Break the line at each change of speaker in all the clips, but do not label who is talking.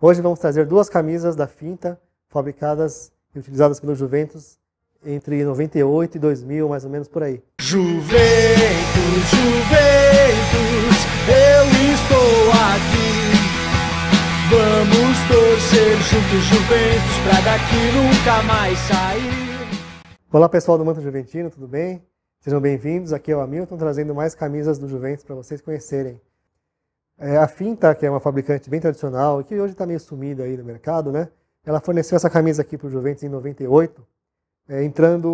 Hoje vamos trazer duas camisas da Finta, fabricadas e utilizadas pelo Juventus entre 98 e 2000, mais ou menos por aí. Juventus, Juventus, eu estou aqui. Vamos torcer juntos, Juventus, pra daqui nunca mais sair. Olá pessoal do Manto Juventino, tudo bem? Sejam bem-vindos, aqui é o Hamilton trazendo mais camisas do Juventus para vocês conhecerem. É, a Finta, que é uma fabricante bem tradicional, que hoje está meio sumida aí no mercado, né? Ela forneceu essa camisa aqui para o Juventus em 98, é, entrando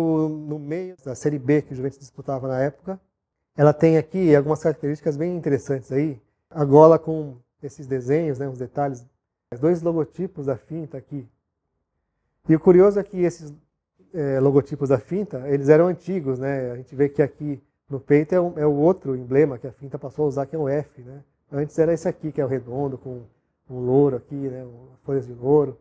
no meio da Série B que o Juventus disputava na época. Ela tem aqui algumas características bem interessantes aí. A gola com esses desenhos, né, uns detalhes, dois logotipos da Finta aqui. E o curioso é que esses é, logotipos da Finta, eles eram antigos, né? A gente vê que aqui no peito é, um, é o outro emblema que a Finta passou a usar, que é um F, né? Antes era esse aqui, que é o redondo, com um louro aqui, né, folhas de louro.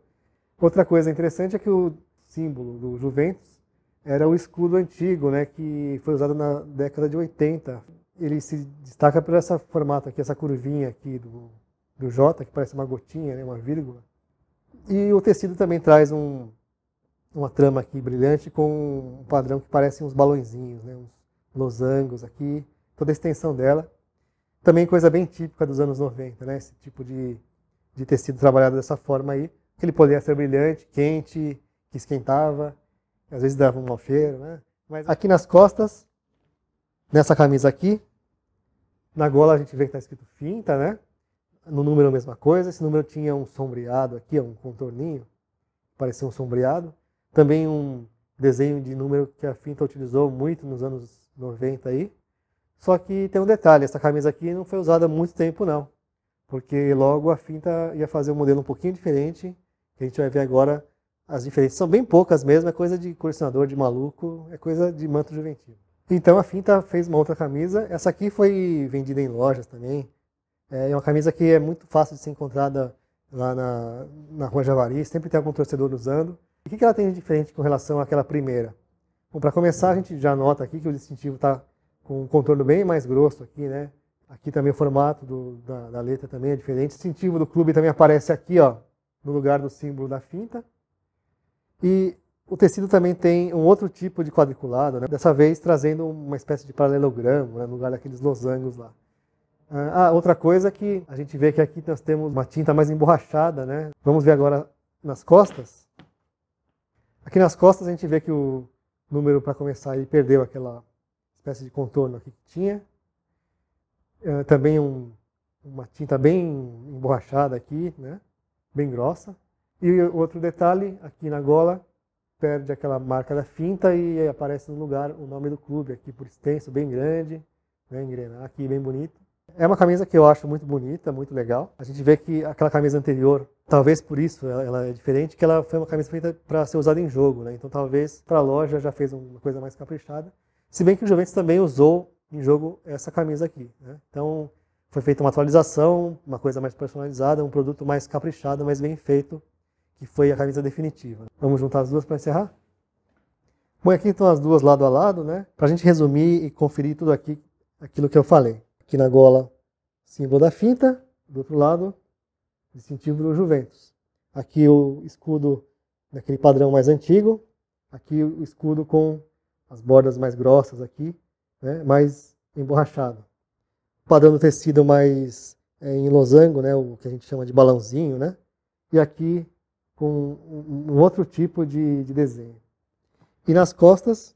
Outra coisa interessante é que o símbolo do Juventus era o escudo antigo, né, que foi usado na década de 80. Ele se destaca por essa formato aqui, essa curvinha aqui do, do J, que parece uma gotinha, né, uma vírgula. E o tecido também traz um, uma trama aqui brilhante com um padrão que parece uns balãozinhos, né, uns losangos aqui, toda a extensão dela. Também coisa bem típica dos anos 90, né? Esse tipo de, de tecido trabalhado dessa forma aí. Aquele poliéster brilhante, quente, que esquentava, às vezes dava um malfeiro, né? Mas aqui nas costas, nessa camisa aqui, na gola a gente vê que está escrito finta, né? No número a mesma coisa. Esse número tinha um sombreado aqui, um contorninho, parecia um sombreado. Também um desenho de número que a finta utilizou muito nos anos 90 aí. Só que tem um detalhe, essa camisa aqui não foi usada há muito tempo não, porque logo a finta ia fazer um modelo um pouquinho diferente, que a gente vai ver agora, as diferenças são bem poucas mesmo, é coisa de colecionador, de maluco, é coisa de manto juventino. Então a finta fez uma outra camisa, essa aqui foi vendida em lojas também, é, é uma camisa que é muito fácil de ser encontrada lá na, na Rua Javari, sempre tem algum torcedor usando. o que ela tem de diferente com relação àquela primeira? Bom, para começar, a gente já nota aqui que o distintivo está com um contorno bem mais grosso aqui, né? Aqui também o formato do, da, da, letra também é diferente. O distintivo do clube também aparece aqui, ó, no lugar do símbolo da finta. E o tecido também tem um outro tipo de quadriculado, né? dessa vez trazendo uma espécie de paralelogramo, né? no lugar daqueles losangos lá. Ah, ah outra coisa que a gente vê que aqui nós temos uma tinta mais emborrachada, né? Vamos ver agora nas costas. Aqui nas costas a gente vê que o número para começar ele perdeu aquela espécie de contorno aqui que tinha. Ah, também um, uma tinta bem emborrachada aqui, né? bem grossa. E outro detalhe, aqui na gola, perde aquela marca da finta e aparece no lugar o nome do clube, aqui por extenso, bem grande, né, engrenar aqui, bem bonito. É uma camisa que eu acho muito bonita, muito legal. A gente vê que aquela camisa anterior, talvez por isso ela, é diferente, que ela foi uma camisa feita para ser usada em jogo, né? Então talvez para a loja já fez uma coisa mais caprichada. Se bem que o Juventus também usou em jogo essa camisa aqui. Né? Então, foi feita uma atualização, uma coisa mais personalizada, um produto mais caprichado, mais bem feito, que foi a camisa definitiva. Vamos juntar as duas para encerrar? Bom, aqui estão as duas lado a lado, né? Para a gente resumir e conferir tudo aqui, aquilo que eu falei. Aqui na gola, símbolo da finta, do outro lado, distintivo do Juventus. Aqui o escudo daquele padrão mais antigo, aqui o escudo com as bordas mais grossas aqui, né, mais emborrachado. O padrão do tecido mais é, em losango, né, o que a gente chama de balãozinho, né, e aqui com um, um outro tipo de, de desenho. E nas costas,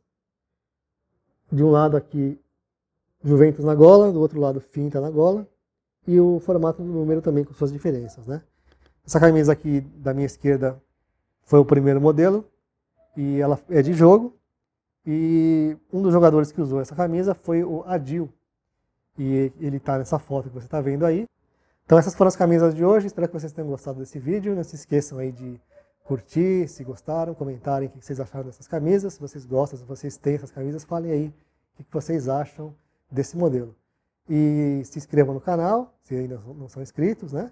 de um lado aqui Juventus na gola, do outro lado Finta na gola, e o formato do número também com suas diferenças, né? Essa camisa aqui da minha esquerda foi o primeiro modelo e ela é de jogo, e um dos jogadores que usou essa camisa foi o Adil. E ele está nessa foto que você está vendo aí. Então essas foram as camisas de hoje. Espero que vocês tenham gostado desse vídeo. Não se esqueçam aí de curtir, se gostaram, comentarem o que vocês acharam dessas camisas. Se vocês gostam, se vocês têm essas camisas, falem aí o que vocês acham desse modelo. E se inscrevam no canal, se ainda não são inscritos, né?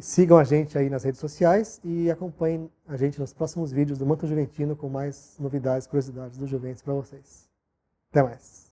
Sigam a gente aí nas redes sociais e acompanhem a gente nos próximos vídeos do Manto Juventino com mais novidades, curiosidades do Juventus para vocês. Até mais!